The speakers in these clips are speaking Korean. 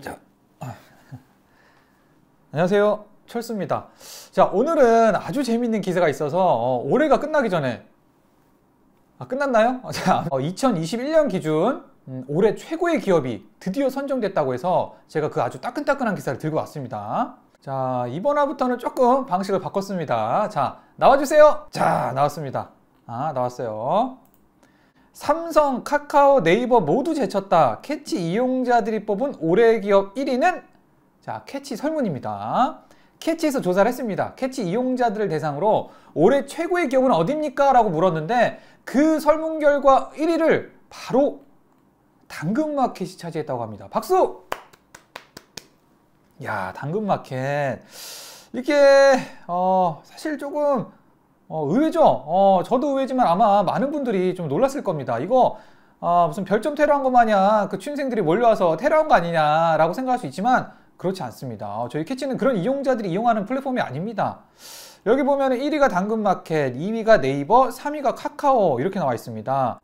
자, 아. 안녕하세요. 철수입니다. 자, 오늘은 아주 재밌는 기사가 있어서 어, 올해가 끝나기 전에 아, 끝났나요? 자, 어, 2021년 기준 음, 올해 최고의 기업이 드디어 선정됐다고 해서 제가 그 아주 따끈따끈한 기사를 들고 왔습니다. 자, 이번 화부터는 조금 방식을 바꿨습니다. 자, 나와주세요. 자, 나왔습니다. 아, 나왔어요. 삼성, 카카오, 네이버 모두 제쳤다. 캐치 이용자들이 뽑은 올해 기업 1위는 자 캐치 설문입니다. 캐치에서 조사를 했습니다. 캐치 이용자들을 대상으로 올해 최고의 기업은 어딥니까? 라고 물었는데 그 설문 결과 1위를 바로 당근마켓이 차지했다고 합니다. 박수! 야, 당근마켓. 이게, 렇 어, 사실 조금 어, 의외죠. 어, 저도 의외지만 아마 많은 분들이 좀 놀랐을 겁니다. 이거 어, 무슨 별점 테러한 것 마냥 그취생들이 몰려와서 테러한 거 아니냐라고 생각할 수 있지만 그렇지 않습니다. 어, 저희 캐치는 그런 이용자들이 이용하는 플랫폼이 아닙니다. 여기 보면 1위가 당근마켓, 2위가 네이버, 3위가 카카오 이렇게 나와 있습니다.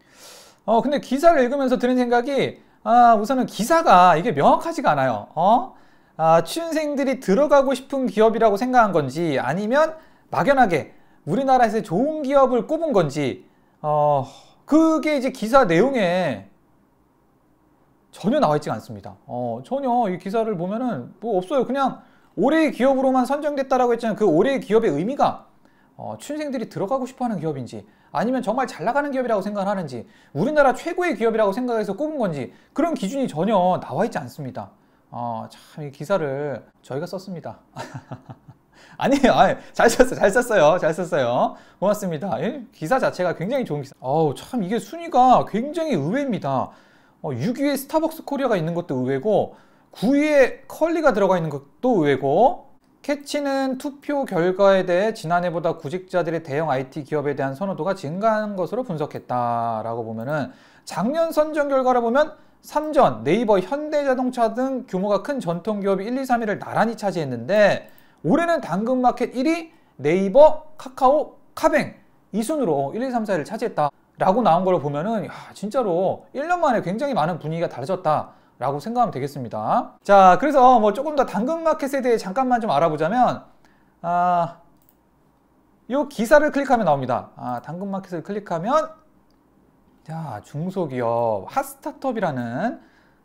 어, 근데 기사를 읽으면서 드는 생각이 아, 우선은 기사가 이게 명확하지가 않아요. 어? 아, 취준생들이 들어가고 싶은 기업이라고 생각한 건지 아니면 막연하게 우리나라에서 좋은 기업을 꼽은 건지 어, 그게 이제 기사 내용에 전혀 나와 있지 않습니다. 어, 전혀 이 기사를 보면은 뭐 없어요. 그냥 올해의 기업으로만 선정됐다라고 했지만 그 올해의 기업의 의미가 어, 취생들이 들어가고 싶어하는 기업인지 아니면 정말 잘 나가는 기업이라고 생각하는지 우리나라 최고의 기업이라고 생각해서 꼽은 건지 그런 기준이 전혀 나와 있지 않습니다. 어, 참 이 기사를 저희가 썼습니다. 아니에요. 아니, 잘 썼어요. 잘 썼어요. 잘 썼어요. 고맙습니다. 예? 기사 자체가 굉장히 좋은 기사. 어우, 참 이게 순위가 굉장히 의외입니다. 어, 6위에 스타벅스 코리아가 있는 것도 의외고 9위에 컬리가 들어가 있는 것도 의외고 캐치는 투표 결과에 대해 지난해보다 구직자들의 대형 IT 기업에 대한 선호도가 증가한 것으로 분석했다라고 보면은 작년 선정 결과를 보면 삼전, 네이버, 현대자동차 등 규모가 큰 전통기업이 1, 2, 3위를 나란히 차지했는데 올해는 당근마켓 1위 네이버, 카카오, 카뱅 이 순으로 1, 2, 3, 4를 차지했다 라고 나온 걸 보면은 야, 진짜로 1년 만에 굉장히 많은 분위기가 달라졌다 라고 생각하면 되겠습니다 자 그래서 뭐 조금 더 당근마켓에 대해 잠깐만 좀 알아보자면 아, 요 기사를 클릭하면 나옵니다 아, 당근마켓을 클릭하면 자 중소기업 핫스타트업이라는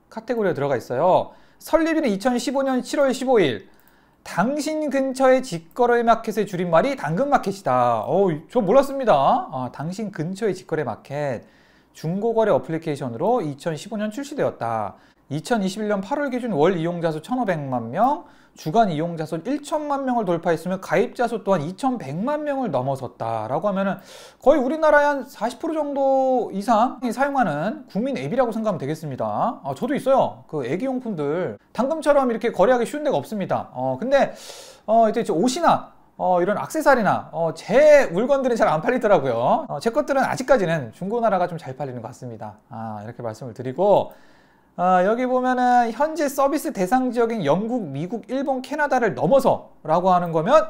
카테고리에 들어가 있어요 설립일은 2015년 7월 15일 당신 근처의 직거래 마켓의 줄임말이 당근 마켓이다. 어, 저 몰랐습니다. 아, 당신 근처의 직거래 마켓 중고거래 어플리케이션으로 2015년 출시되었다. 2021년 8월 기준 월 이용자 수 1,500만 명, 주간 이용자 수 1천만 명을 돌파했으면 가입자 수 또한 2,100만 명을 넘어섰다라고 하면은 거의 우리나라의 한 40% 정도 이상이 사용하는 국민 앱이라고 생각하면 되겠습니다. 아, 저도 있어요. 그 애기용품들 당금처럼 이렇게 거래하기 쉬운 데가 없습니다. 어, 근데 어, 이제 옷이나 어, 이런 악세사리나 어, 제 물건들은 잘 안 팔리더라고요. 어, 제 것들은 아직까지는 중고나라가 좀 잘 팔리는 것 같습니다. 아, 이렇게 말씀을 드리고 어, 여기 보면은 현재 서비스 대상 지역인 영국, 미국, 일본, 캐나다를 넘어서 라고 하는 거면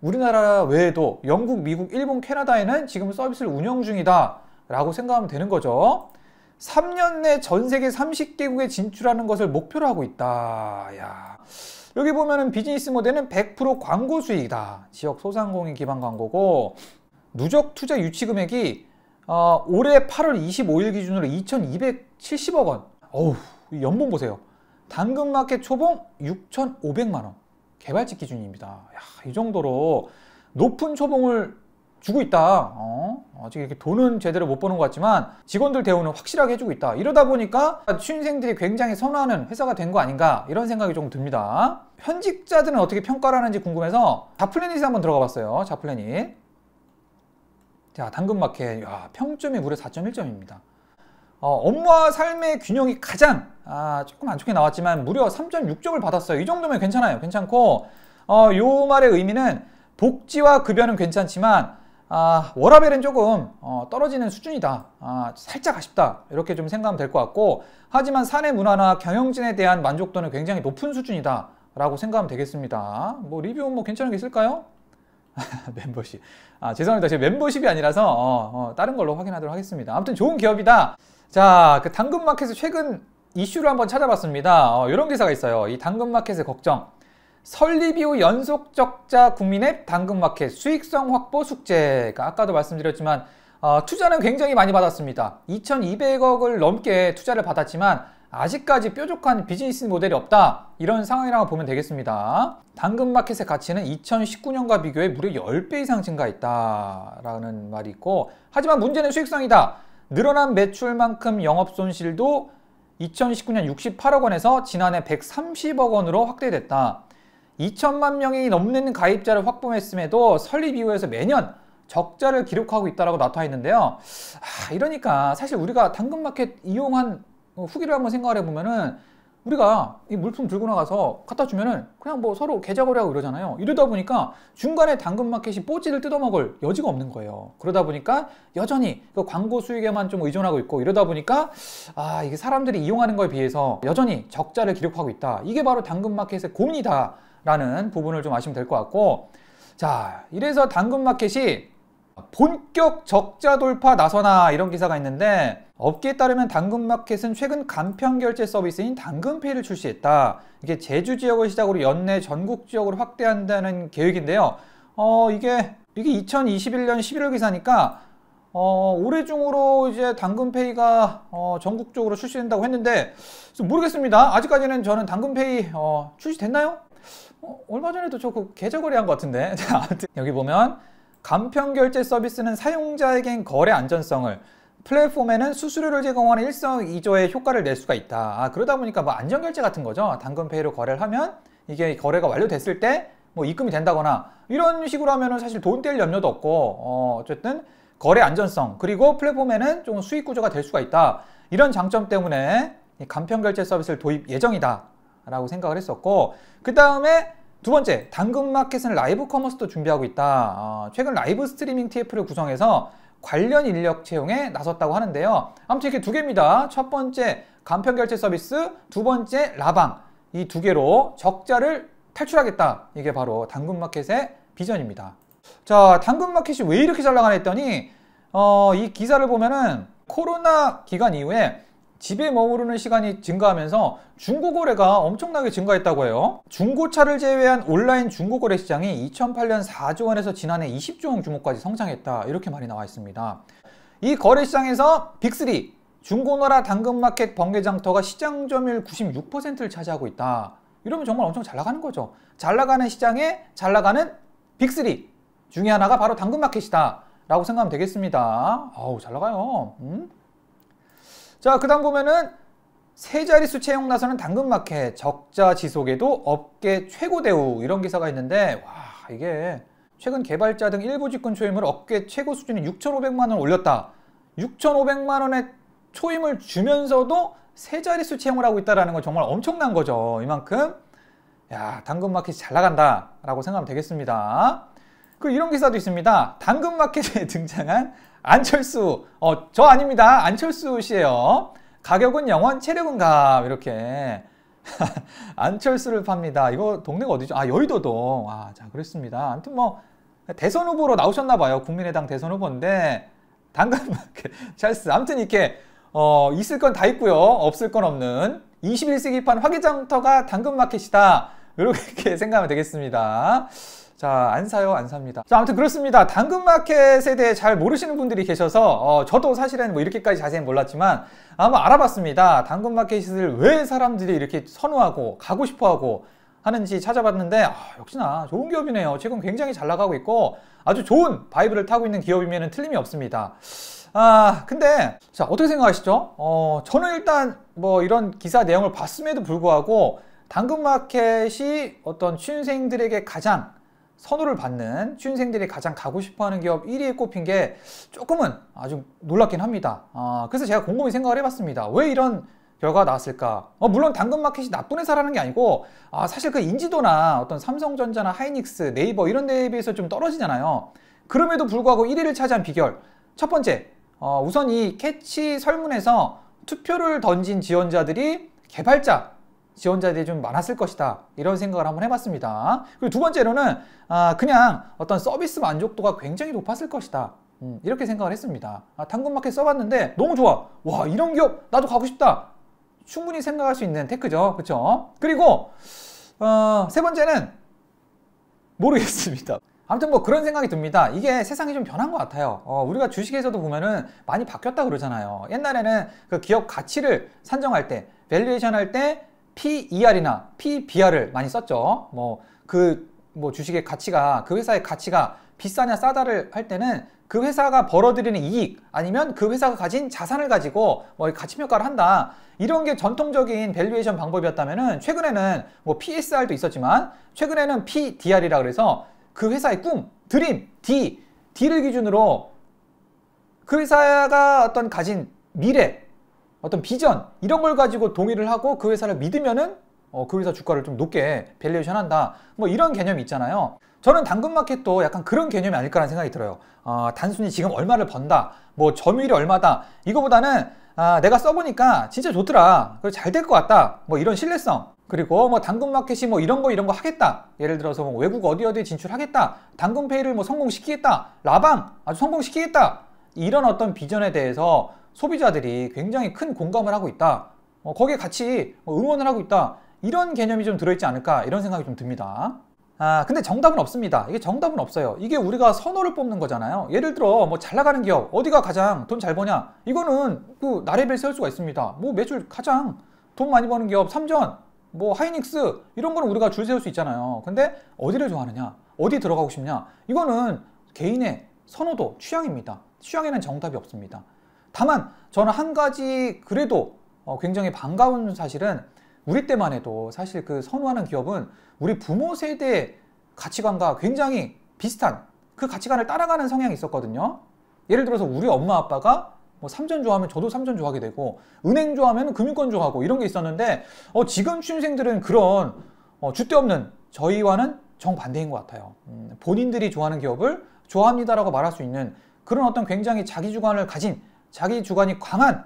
우리나라 외에도 영국, 미국, 일본, 캐나다에는 지금 서비스를 운영 중이다 라고 생각하면 되는 거죠. 3년 내 전 세계 30개국에 진출하는 것을 목표로 하고 있다. 야. 여기 보면은 비즈니스 모델은 100% 광고 수익이다. 지역 소상공인 기반 광고고 누적 투자 유치 금액이 어, 올해 8월 25일 기준으로 2,270억 원 어우 연봉 보세요. 당근마켓 초봉 6,500만 원. 개발직 기준입니다. 야, 이 정도로 높은 초봉을 주고 있다. 어? 아직 이렇게 돈은 제대로 못 버는 것 같지만 직원들 대우는 확실하게 해주고 있다. 이러다 보니까 취준생들이 굉장히 선호하는 회사가 된 거 아닌가 이런 생각이 조금 듭니다. 현직자들은 어떻게 평가를 하는지 궁금해서 자플래닛에 한번 들어가 봤어요. 자플래닛. 자, 당근마켓. 야, 평점이 무려 4.1점입니다. 어, 업무와 삶의 균형이 가장 아, 조금 안 좋게 나왔지만 무려 3.6점을 받았어요. 이 정도면 괜찮아요. 괜찮고 어, 요 말의 의미는 복지와 급여는 괜찮지만 아, 워라벨은 조금 어, 떨어지는 수준이다. 아, 살짝 아쉽다. 이렇게 좀 생각하면 될 것 같고 하지만 사내 문화나 경영진에 대한 만족도는 굉장히 높은 수준이다. 라고 생각하면 되겠습니다. 뭐 리뷰 뭐 괜찮은 게 있을까요? 멤버십. 아, 죄송합니다. 제가 멤버십이 아니라서 어, 어, 다른 걸로 확인하도록 하겠습니다. 아무튼 좋은 기업이다. 자, 그 당근마켓의 최근 이슈를 한번 찾아봤습니다. 어, 이런 기사가 있어요. 이 당근마켓의 걱정. 설립 이후 연속 적자 국민앱 당근마켓 수익성 확보 숙제가 아까도 말씀드렸지만 어, 투자는 굉장히 많이 받았습니다. 2,200억을 넘게 투자를 받았지만 아직까지 뾰족한 비즈니스 모델이 없다 이런 상황이라고 보면 되겠습니다. 당근마켓의 가치는 2019년과 비교해 무려 10배 이상 증가했다라는 말이 있고 하지만 문제는 수익성이다. 늘어난 매출만큼 영업 손실도 2019년 68억 원에서 지난해 130억 원으로 확대됐다. 2천만 명이 넘는 가입자를 확보했음에도 설립 이후에서 매년 적자를 기록하고 있다라고 나타나 있는데요. 아, 이러니까 사실 우리가 당근마켓 이용한 후기를 한번 생각을 해보면은 우리가 이 물품 들고 나가서 갖다 주면은 그냥 뭐 서로 개좌거래하고 이러잖아요. 이러다 보니까 중간에 당근마켓이 뽀찌를 뜯어먹을 여지가 없는 거예요. 그러다 보니까 여전히 그 광고 수익에만 좀 의존하고 있고 이러다 보니까 아 이게 사람들이 이용하는 거에 비해서 여전히 적자를 기록하고 있다. 이게 바로 당근마켓의 고민이다라는 부분을 좀 아시면 될 것 같고 자 이래서 당근마켓이 본격 적자 돌파 나서나 이런 기사가 있는데 업계에 따르면 당근마켓은 최근 간편 결제 서비스인 당근페이를 출시했다. 이게 제주 지역을 시작으로 연내 전국 지역으로 확대한다는 계획인데요. 어, 이게, 이게 2021년 11월 기사니까, 어, 올해 중으로 이제 당근페이가, 어, 전국적으로 출시된다고 했는데, 모르겠습니다. 아직까지는 저는 당근페이, 어, 출시됐나요? 어, 얼마 전에도 저그 계좌 거래한 것 같은데. 자, 여기 보면, 간편 결제 서비스는 사용자에겐 거래 안전성을, 플랫폼에는 수수료를 제공하는 일석이조의 효과를 낼 수가 있다. 아, 그러다 보니까 뭐 안전결제 같은 거죠. 당근페이로 거래를 하면 이게 거래가 완료됐을 때 뭐 입금이 된다거나 이런 식으로 하면은 사실 돈 뗄 염려도 없고 어, 어쨌든 거래 안전성 그리고 플랫폼에는 좀 수익 구조가 될 수가 있다. 이런 장점 때문에 간편결제 서비스를 도입 예정이다. 라고 생각을 했었고 그 다음에 두 번째, 당근마켓은 라이브 커머스도 준비하고 있다. 어, 최근 라이브 스트리밍 TF를 구성해서 관련 인력 채용에 나섰다고 하는데요. 아무튼 이렇게 두 개입니다. 첫 번째 간편 결제 서비스, 두 번째 라방 이 두 개로 적자를 탈출하겠다. 이게 바로 당근마켓의 비전입니다. 자, 당근마켓이 왜 이렇게 잘나가냐 했더니 어, 이 기사를 보면은 코로나 기간 이후에 집에 머무르는 시간이 증가하면서 중고 거래가 엄청나게 증가했다고 해요. 중고차를 제외한 온라인 중고 거래 시장이 2008년 4조 원에서 지난해 20조 원 규모까지 성장했다. 이렇게 말이 나와 있습니다. 이 거래 시장에서 빅3 중고나라 당근마켓 번개장터가 시장 점유율 96%를 차지하고 있다. 이러면 정말 엄청 잘 나가는 거죠. 잘 나가는 시장에 잘 나가는 빅3 중에 하나가 바로 당근마켓이다. 라고 생각하면 되겠습니다. 아우, 잘 나가요. 음? 자, 그 다음 보면은 세 자릿수 채용 나서는 당근마켓, 적자 지속에도 업계 최고 대우 이런 기사가 있는데 와 이게 최근 개발자 등 일부 직군 초임을 업계 최고 수준인 6,500만 원을 올렸다. 6,500만 원의 초임을 주면서도 세 자릿수 채용을 하고 있다는 건 정말 엄청난 거죠. 이만큼 야 당근마켓이 잘 나간다라고 생각하면 되겠습니다. 그 이런 기사도 있습니다. 당근마켓에 등장한 안철수. 어, 저 아닙니다. 안철수 씨예요. 가격은 영원, 체력은 가. 이렇게. 안철수를 팝니다. 이거 동네가 어디죠? 아, 여의도동. 아, 자, 그렇습니다. 아무튼 뭐, 대선 후보로 나오셨나 봐요. 국민의당 대선 후보인데, 당근마켓, 찰스. 아무튼 이렇게, 어, 있을 건 다 있고요. 없을 건 없는. 21세기판 화기장터가 당근마켓이다. 이렇게 생각하면 되겠습니다. 자, 안 사요, 안 삽니다. 자, 아무튼 그렇습니다. 당근마켓에 대해 잘 모르시는 분들이 계셔서 어, 저도 사실은 뭐 이렇게까지 자세히 몰랐지만 아마 알아봤습니다. 당근마켓을 왜 사람들이 이렇게 선호하고 가고 싶어하고 하는지 찾아봤는데 아, 역시나 좋은 기업이네요. 지금 굉장히 잘 나가고 있고 아주 좋은 바이브를 타고 있는 기업이면 틀림이 없습니다. 아 근데 자 어떻게 생각하시죠? 어 저는 일단 뭐 이런 기사 내용을 봤음에도 불구하고 당근마켓이 어떤 취준생들에게 가장 선호를 받는 취준생들이 가장 가고 싶어하는 기업 1위에 꼽힌 게 조금은 아주 놀랍긴 합니다. 아, 그래서 제가 곰곰이 생각을 해봤습니다. 왜 이런 결과가 나왔을까? 어, 물론 당근마켓이 나쁜 회사라는 게 아니고 아, 사실 그 인지도나 어떤 삼성전자나 하이닉스, 네이버 이런 데에 비해서 좀 떨어지잖아요. 그럼에도 불구하고 1위를 차지한 비결 첫 번째 어, 우선 이 캐치 설문에서 투표를 던진 지원자들이 개발자 지원자들이 좀 많았을 것이다 이런 생각을 한번 해봤습니다 그리고 두 번째로는 아, 그냥 어떤 서비스 만족도가 굉장히 높았을 것이다 음, 이렇게 생각을 했습니다 아, 당근마켓 써봤는데 너무 좋아 와 이런 기업 나도 가고 싶다 충분히 생각할 수 있는 테크죠 그쵸 그리고 어, 세 번째는 모르겠습니다 아무튼 뭐 그런 생각이 듭니다. 이게 세상이 좀 변한 것 같아요. 어, 우리가 주식에서도 보면은 많이 바뀌었다 그러잖아요. 옛날에는 그 기업 가치를 산정할 때, 밸류에이션 할때 PER이나 PBR을 많이 썼죠. 뭐그뭐 그, 뭐 주식의 가치가 그 회사의 가치가 비싸냐 싸다를 할 때는 그 회사가 벌어들이는 이익 아니면 그 회사가 가진 자산을 가지고 뭐 가치 평가를 한다 이런 게 전통적인 밸류에이션 방법이었다면은 최근에는 뭐 PSR도 있었지만 최근에는 PDR이라 그래서 그 회사의 꿈, 드림, D, D를 기준으로 그 회사가 어떤 가진 미래 어떤 비전 이런 걸 가지고 동의를 하고 그 회사를 믿으면은 어, 그 회사 주가를 좀 높게 밸류에이션 한다 뭐 이런 개념이 있잖아요 저는 당근마켓도 약간 그런 개념이 아닐까라는 생각이 들어요 어, 단순히 지금 얼마를 번다 뭐 점유율이 얼마다 이거보다는 아, 내가 써보니까 진짜 좋더라 그리고 잘될 것 같다 뭐 이런 신뢰성 그리고 뭐 당근마켓이 뭐 이런 거 이런 거 하겠다 예를 들어서 뭐 외국 어디 어디 진출하겠다 당근페이를 뭐 성공시키겠다 라방 아주 성공시키겠다 이런 어떤 비전에 대해서 소비자들이 굉장히 큰 공감을 하고 있다. 어, 거기에 같이 뭐 응원을 하고 있다. 이런 개념이 좀 들어있지 않을까 이런 생각이 좀 듭니다. 아 근데 정답은 없습니다. 이게 정답은 없어요. 이게 우리가 선호를 뽑는 거잖아요. 예를 들어 뭐 잘 나가는 기업 어디가 가장 돈 잘 버냐 이거는 그 나래벨 세울 수가 있습니다. 뭐 매출 가장 돈 많이 버는 기업 삼전 뭐 하이닉스 이런 거는 우리가 줄 세울 수 있잖아요. 근데 어디를 좋아하느냐 어디 들어가고 싶냐 이거는 개인의 선호도 취향입니다. 취향에는 정답이 없습니다. 다만 저는 한 가지 그래도 어, 굉장히 반가운 사실은 우리 때만 해도 사실 그 선호하는 기업은 우리 부모 세대의 가치관과 굉장히 비슷한 그 가치관을 따라가는 성향이 있었거든요. 예를 들어서 우리 엄마 아빠가 뭐 삼전 좋아하면 저도 삼전 좋아하게 되고 은행 좋아하면 금융권 좋아하고 이런 게 있었는데 어, 지금 취생들은 그런 어, 주대 없는 저희와는 정반대인 것 같아요. 음, 본인들이 좋아하는 기업을 좋아합니다라고 말할 수 있는 그런 어떤 굉장히 자기 주관을 가진 자기 주관이 강한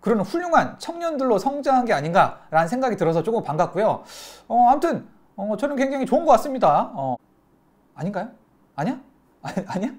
그런 훌륭한 청년들로 성장한 게 아닌가라는 생각이 들어서 조금 반갑고요. 어, 아무튼 어, 저는 굉장히 좋은 것 같습니다. 어, 아닌가요? 아니야? 아, 아니야?